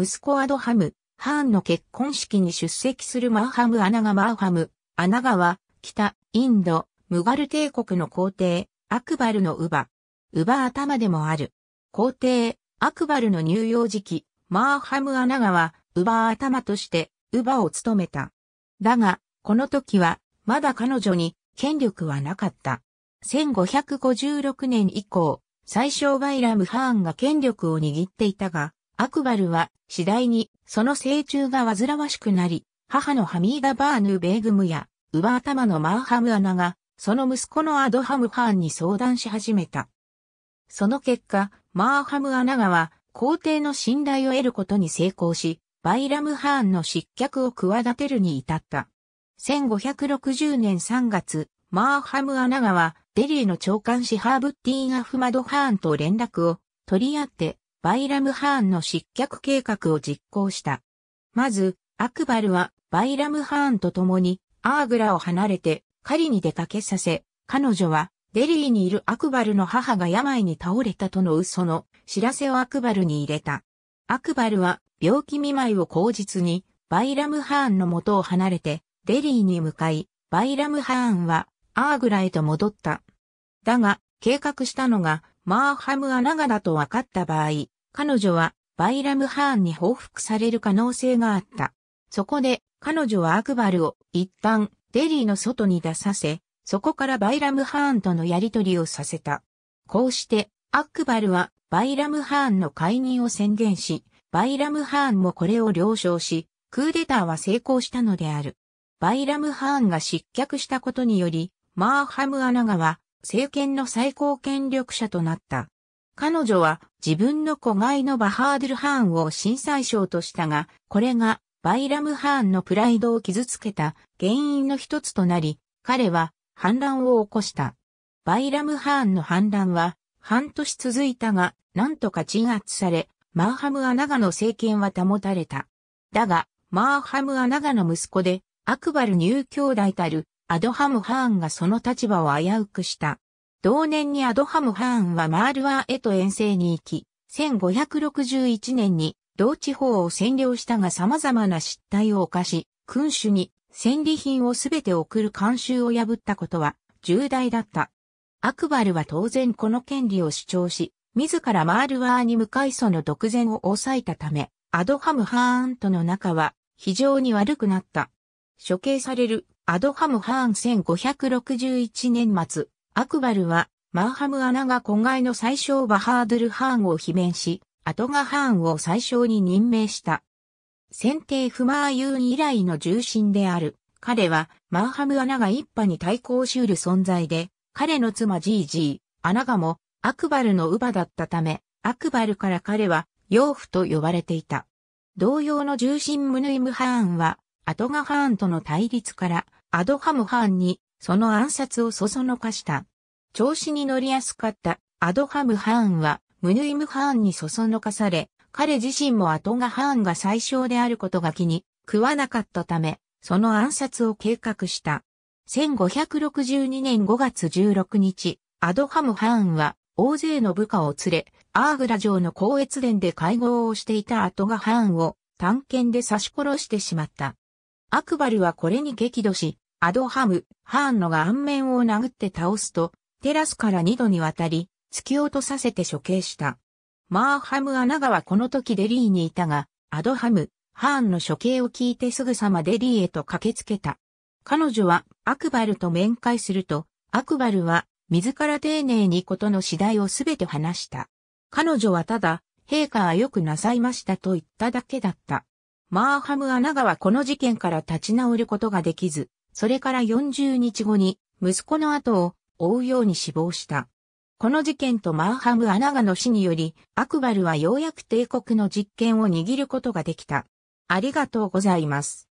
息子アドハム、ハーンの結婚式に出席するマーハム・アナガ・マーハム、アナガは、北、インド、ムガル帝国の皇帝、アクバルの乳母。乳母頭でもある。皇帝、アクバルの乳幼児期、マーハム・アナガは、乳母頭として、乳母を務めた。だが、この時は、まだ彼女に、権力はなかった。1556年以降、最小バイラム・ハーンが権力を握っていたが、アクバルは次第にその成虫が煩わしくなり、母のハミーダ・バーヌー・ベーグムや、ウバのマーハム・アナが、その息子のアドハム・ハーンに相談し始めた。その結果、マーハム・アナガは、皇帝の信頼を得ることに成功し、バイラム・ハーンの失脚を企てるに至った。1560年3月、マーハム・アナガは、デリーの長官シハーブティーン・アフマド・ハーンと連絡を取り合って、バイラムハーンの失脚計画を実行した。まず、アクバルはバイラムハーンと共にアーグラを離れて狩りに出かけさせ、彼女はデリーにいるアクバルの母が病に倒れたとの嘘の知らせをアクバルに入れた。アクバルは病気見舞いを口実にバイラムハーンの元を離れてデリーに向かい、バイラムハーンはアーグラへと戻った。だが、計画したのがマーハム・アナガだと分かった場合、彼女はバイラム・ハーンに報復される可能性があった。そこで、彼女はアクバルを一旦デリーの外に出させ、そこからバイラム・ハーンとのやりとりをさせた。こうして、アクバルはバイラム・ハーンの解任を宣言し、バイラム・ハーンもこれを了承し、クーデターは成功したのである。バイラム・ハーンが失脚したことにより、マーハム・アナガは政権の最高権力者となった。彼女は自分の子飼いのバハードル・ハーンを震災賞としたが、これがバイラム・ハーンのプライドを傷つけた原因の一つとなり、彼は反乱を起こした。バイラム・ハーンの反乱は半年続いたが、なんとか鎮圧され、マーハム・アナガの政権は保たれた。だが、マーハム・アナガの息子で、アクバル・ニュー兄弟たるアドハム・ハーンがその立場を危うくした。同年にアドハム・ハーンはマールワーへと遠征に行き、1561年に同地方を占領したが様々な失態を犯し、君主に戦利品をすべて送る慣習を破ったことは重大だった。アクバルは当然この権利を主張し、自らマールワーに向かいその独善を抑えたため、アドハム・ハーンとの仲は非常に悪くなった。処刑されるアドハム・ハーン1561年末、アクバルは、マーハム・アナが今外の最小バハードル・ハーンを罷免し、アトガ・ハーンを最小に任命した。選定不マーユーン以来の重臣である。彼は、マーハム・アナが一派に対抗しうる存在で、彼の妻ジージー、アナガも、アクバルの乳母だったため、アクバルから彼は、養父と呼ばれていた。同様の重臣ムヌイム・ハーンは、アトガ・ハーンとの対立から、アドハム・ハーンに、その暗殺をそそのかした。調子に乗りやすかったアドハム・ハーンは、ムヌイム・ハーンにそそのかされ、彼自身もアトガ・ハーンが最小であることが気に食わなかったため、その暗殺を計画した。1562年5月16日、アドハム・ハーンは、大勢の部下を連れ、アーグラ城の高越殿で会合をしていたアトガ・ハーンを、探検で刺し殺してしまった。アクバルはこれに激怒し、アドハム、ハーンのが顔面を殴って倒すと、テラスから二度にわたり、突き落とさせて処刑した。マーハム・アナガはこの時デリーにいたが、アドハム、ハーンの処刑を聞いてすぐさまデリーへと駆けつけた。彼女はアクバルと面会すると、アクバルは自ら丁寧にことの次第をすべて話した。彼女はただ、陛下はよくなさいましたと言っただけだった。マーハム・アナガはこの事件から立ち直ることができず、それから40日後に息子の後を追うように死亡した。この事件とマーハム・アナガの死により、アクバルはようやく帝国の実権を握ることができた。ありがとうございます。